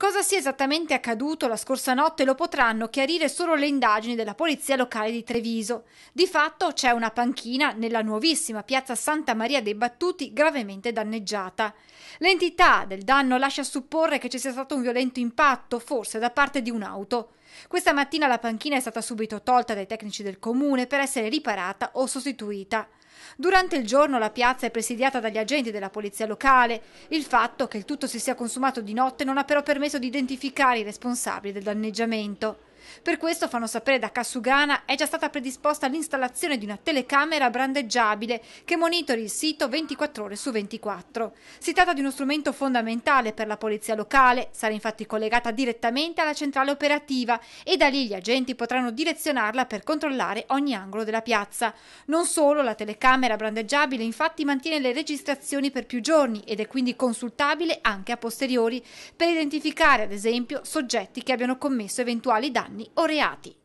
Cosa sia esattamente accaduto la scorsa notte lo potranno chiarire solo le indagini della Polizia Locale di Treviso. Di fatto c'è una panchina nella nuovissima piazza Santa Maria dei Battuti gravemente danneggiata. L'entità del danno lascia supporre che ci sia stato un violento impatto, forse da parte di un'auto. Questa mattina la panchina è stata subito tolta dai tecnici del comune per essere riparata o sostituita. Durante il giorno la piazza è presidiata dagli agenti della polizia locale. Il fatto che il tutto si sia consumato di notte non ha però permesso di identificare i responsabili del danneggiamento. Per questo, fanno sapere da Kasugana, è già stata predisposta l'installazione di una telecamera brandeggiabile che monitori il sito 24 ore su 24. Si tratta di uno strumento fondamentale per la polizia locale, sarà infatti collegata direttamente alla centrale operativa e da lì gli agenti potranno direzionarla per controllare ogni angolo della piazza. Non solo, la telecamera brandeggiabile infatti mantiene le registrazioni per più giorni ed è quindi consultabile anche a posteriori per identificare ad esempio soggetti che abbiano commesso eventuali danni danni o reati.